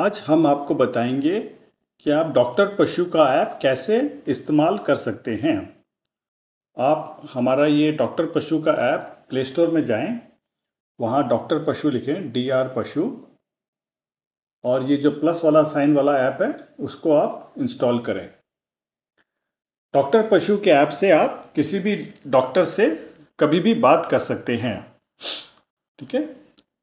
आज हम आपको बताएंगे कि आप डॉक्टर पशु का ऐप कैसे इस्तेमाल कर सकते हैं आप हमारा ये डॉक्टर पशु का ऐप प्ले स्टोर में जाएं, वहाँ डॉक्टर पशु लिखें डी आर पशु और ये जो प्लस वाला साइन वाला ऐप है उसको आप इंस्टॉल करें डॉक्टर पशु के ऐप से आप किसी भी डॉक्टर से कभी भी बात कर सकते हैं ठीक है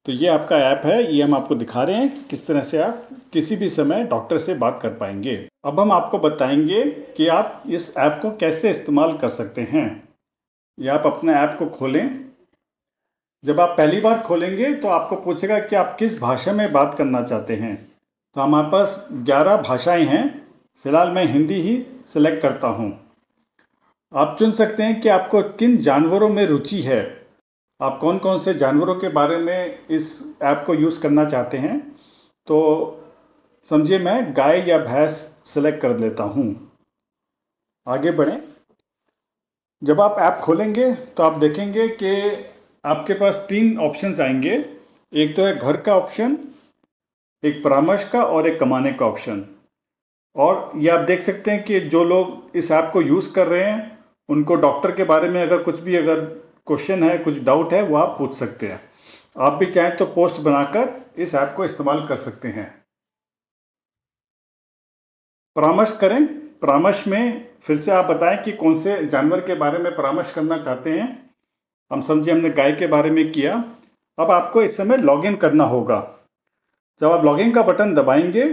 तो ये आपका ऐप है ये हम आपको दिखा रहे हैं कि किस तरह से आप किसी भी समय डॉक्टर से बात कर पाएंगे अब हम आपको बताएंगे कि आप इस ऐप को कैसे इस्तेमाल कर सकते हैं या आप अपना ऐप को खोलें जब आप पहली बार खोलेंगे तो आपको पूछेगा कि आप किस भाषा में बात करना चाहते हैं तो हमारे पास 11 भाषाएं हैं फ़िलहाल मैं हिंदी ही सिलेक्ट करता हूँ आप चुन सकते हैं कि आपको किन जानवरों में रुचि है आप कौन कौन से जानवरों के बारे में इस ऐप को यूज़ करना चाहते हैं तो समझिए मैं गाय या भैंस सेलेक्ट कर लेता हूँ आगे बढ़ें जब आप ऐप खोलेंगे तो आप देखेंगे कि आपके पास तीन ऑप्शंस आएंगे एक तो है घर का ऑप्शन एक परामर्श का और एक कमाने का ऑप्शन और ये आप देख सकते हैं कि जो लोग इस ऐप को यूज़ कर रहे हैं उनको डॉक्टर के बारे में अगर कुछ भी अगर क्वेश्चन है कुछ डाउट है वो आप पूछ सकते हैं आप भी चाहें तो पोस्ट बनाकर इस ऐप को इस्तेमाल कर सकते हैं परामर्श करें परामर्श में फिर से आप बताएं कि कौन से जानवर के बारे में परामर्श करना चाहते हैं हम समझिए हमने गाय के बारे में किया अब आपको इस समय लॉगिन करना होगा जब आप लॉगिन का बटन दबाएंगे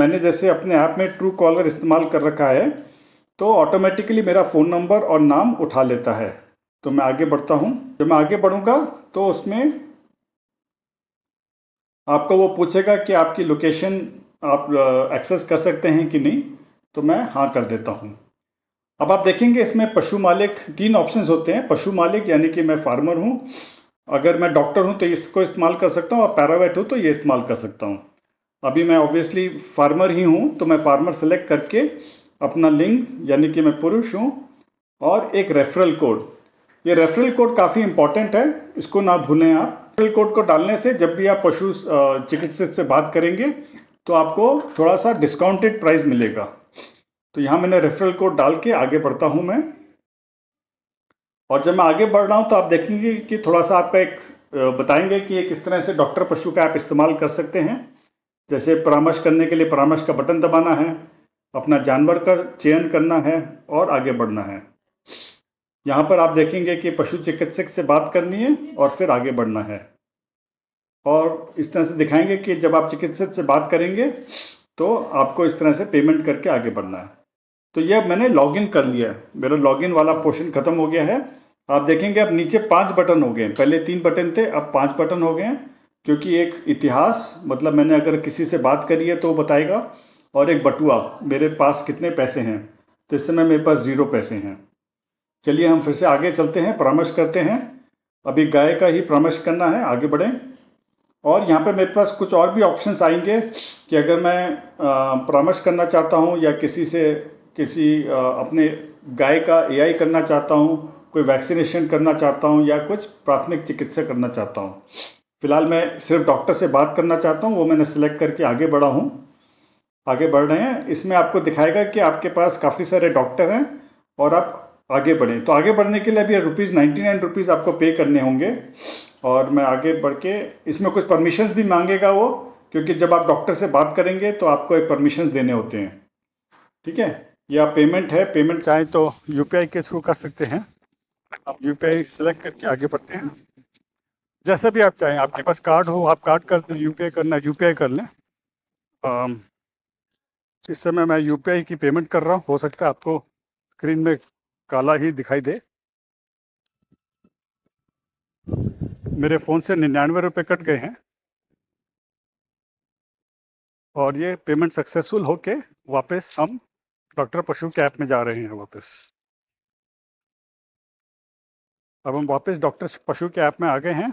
मैंने जैसे अपने ऐप में ट्रू कॉलर इस्तेमाल कर रखा है तो ऑटोमेटिकली मेरा फ़ोन नंबर और नाम उठा लेता है तो मैं आगे बढ़ता हूँ जब मैं आगे बढ़ूँगा तो उसमें आपका वो पूछेगा कि आपकी लोकेशन आप एक्सेस कर सकते हैं कि नहीं तो मैं हाँ कर देता हूँ अब आप देखेंगे इसमें पशु मालिक तीन ऑप्शंस होते हैं पशु मालिक यानी कि मैं फार्मर हूँ अगर मैं डॉक्टर हूँ तो इसको इस्तेमाल कर सकता हूँ और पैरावेट हूँ तो ये इस्तेमाल कर सकता हूँ अभी मैं ऑब्वियसली फार्मर ही हूँ तो मैं फार्मर सेलेक्ट करके अपना लिंग यानी कि मैं पुरुष हूँ और एक रेफरल कोड ये रेफरल कोड काफ़ी इंपॉर्टेंट है इसको ना भूलें आप रेफरल कोड को डालने से जब भी आप पशु चिकित्सक से बात करेंगे तो आपको थोड़ा सा डिस्काउंटेड प्राइस मिलेगा तो यहाँ मैंने रेफरल कोड डाल के आगे बढ़ता हूँ मैं और जब मैं आगे बढ़ रहा हूँ तो आप देखेंगे कि थोड़ा सा आपका एक बताएंगे कि किस तरह से डॉक्टर पशु का आप इस्तेमाल कर सकते हैं जैसे परामर्श करने के लिए परामर्श का बटन दबाना है अपना जानवर का चयन करना है और आगे बढ़ना है यहाँ पर आप देखेंगे कि पशु चिकित्सक से बात करनी है और फिर आगे बढ़ना है और इस तरह से दिखाएंगे कि जब आप चिकित्सक से बात करेंगे तो आपको इस तरह से पेमेंट करके आगे बढ़ना है तो यह मैंने लॉगिन कर लिया है मेरा लॉगिन वाला पोर्शन खत्म हो गया है आप देखेंगे अब नीचे पांच बटन हो गए पहले तीन बटन थे अब पांच बटन हो गए हैं क्योंकि एक इतिहास मतलब मैंने अगर किसी से बात करी है तो वो बताएगा और एक बटुआ मेरे पास कितने पैसे हैं तो इस समय मेरे पास ज़ीरो पैसे हैं चलिए हम फिर से आगे चलते हैं परामर्श करते हैं अभी गाय का ही परामर्श करना है आगे बढ़ें और यहाँ पे मेरे पास कुछ और भी ऑप्शंस आएंगे कि अगर मैं परामर्श करना चाहता हूँ या किसी से किसी अपने गाय का एआई करना चाहता हूँ कोई वैक्सीनेशन करना चाहता हूँ या कुछ प्राथमिक चिकित्सा करना चाहता हूँ फिलहाल मैं सिर्फ डॉक्टर से बात करना चाहता हूँ वो मैंने सेलेक्ट करके आगे बढ़ा हूँ आगे बढ़ रहे हैं इसमें आपको दिखाएगा कि आपके पास काफ़ी सारे डॉक्टर हैं और आप आगे बढ़ें तो आगे बढ़ने के लिए अभी रुपीज़ नाइन्टी नाइन रुपीज़ आपको पे करने होंगे और मैं आगे बढ़ के इसमें कुछ परमिशंस भी मांगेगा वो क्योंकि जब आप डॉक्टर से बात करेंगे तो आपको एक परमिशंस देने होते हैं ठीक है या पेमेंट है पेमेंट चाहें तो यू के थ्रू कर सकते हैं आप यू सेलेक्ट करके आगे बढ़ते हैं जैसा भी आप चाहें आपके पास कार्ड हो आप कार्ड कर दें यू करना यू कर लें इस समय मैं यू की पेमेंट कर रहा हूँ हो सकता है आपको स्क्रीन में काला ही दिखाई दे मेरे फ़ोन से निन्यानवे रुपये कट गए हैं और ये पेमेंट सक्सेसफुल होके वापस हम डॉक्टर पशु के ऐप में जा रहे हैं वापस अब हम वापस डॉक्टर पशु के ऐप में आ गए हैं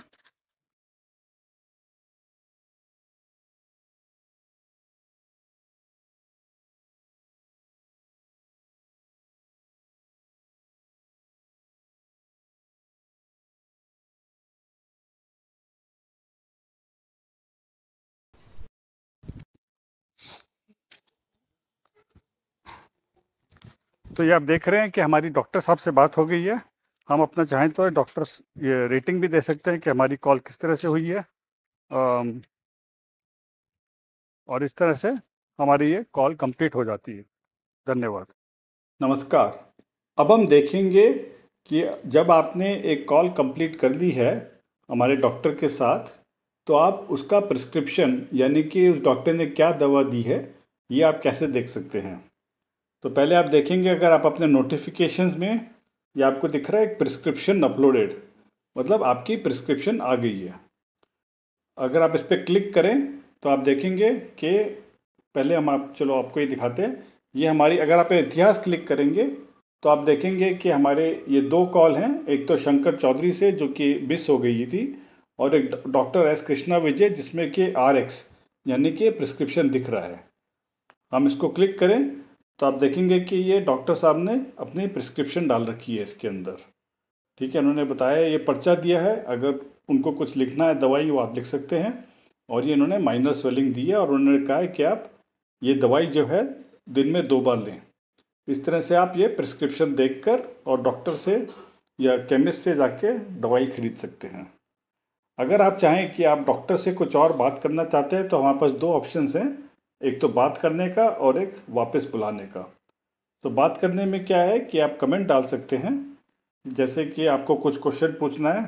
तो ये आप देख रहे हैं कि हमारी डॉक्टर साहब से बात हो गई है हम अपना चाहें तो डॉक्टर ये रेटिंग भी दे सकते हैं कि हमारी कॉल किस तरह से हुई है और इस तरह से हमारी ये कॉल कंप्लीट हो जाती है धन्यवाद नमस्कार अब हम देखेंगे कि जब आपने एक कॉल कंप्लीट कर ली है हमारे डॉक्टर के साथ तो आप उसका प्रिस्क्रिप्शन यानी कि उस डॉक्टर ने क्या दवा दी है ये आप कैसे देख सकते हैं तो पहले आप देखेंगे अगर आप अपने नोटिफिकेशंस में ये आपको दिख रहा है एक प्रिस्क्रिप्शन अपलोडेड मतलब आपकी प्रिस्क्रिप्शन आ गई है अगर आप इस पर क्लिक करें तो आप देखेंगे कि पहले हम आप चलो आपको ये दिखाते हैं ये हमारी अगर आप इतिहास क्लिक करेंगे तो आप देखेंगे कि हमारे ये दो कॉल हैं एक तो शंकर चौधरी से जो कि मिस हो गई थी और एक डॉक्टर एस कृष्णा विजय जिसमें कि आर एक्स यानी कि प्रिस्क्रिप्शन दिख रहा है हम इसको क्लिक करें तो आप देखेंगे कि ये डॉक्टर साहब ने अपनी प्रिस्क्रिप्शन डाल रखी है इसके अंदर ठीक है उन्होंने बताया ये पर्चा दिया है अगर उनको कुछ लिखना है दवाई वो आप लिख सकते हैं और ये इन्होंने माइनर स्वेलिंग दी है और उन्होंने कहा है कि आप ये दवाई जो है दिन में दो बार लें इस तरह से आप ये प्रिस्क्रिप्शन देख और डॉक्टर से या केमिस्ट से जाके दवाई खरीद सकते हैं अगर आप चाहें कि आप डॉक्टर से कुछ और बात करना चाहते हैं तो हमारे पास दो ऑप्शन हैं एक तो बात करने का और एक वापस बुलाने का तो बात करने में क्या है कि आप कमेंट डाल सकते हैं जैसे कि आपको कुछ क्वेश्चन पूछना है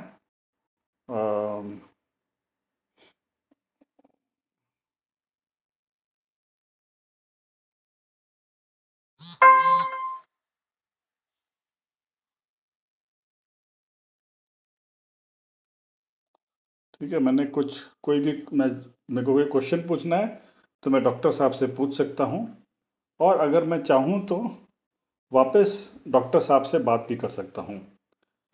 ठीक है मैंने कुछ कोई भी मैं मेरे को कोई क्वेश्चन पूछना है तो मैं डॉक्टर साहब से पूछ सकता हूँ और अगर मैं चाहूँ तो वापस डॉक्टर साहब से बात भी कर सकता हूँ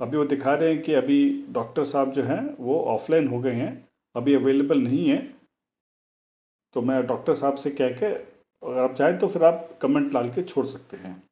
अभी वो दिखा रहे हैं कि अभी डॉक्टर साहब जो हैं वो ऑफलाइन हो गए हैं अभी अवेलेबल नहीं है तो मैं डॉक्टर साहब से कह के अगर आप चाहें तो फिर आप कमेंट डाल के छोड़ सकते हैं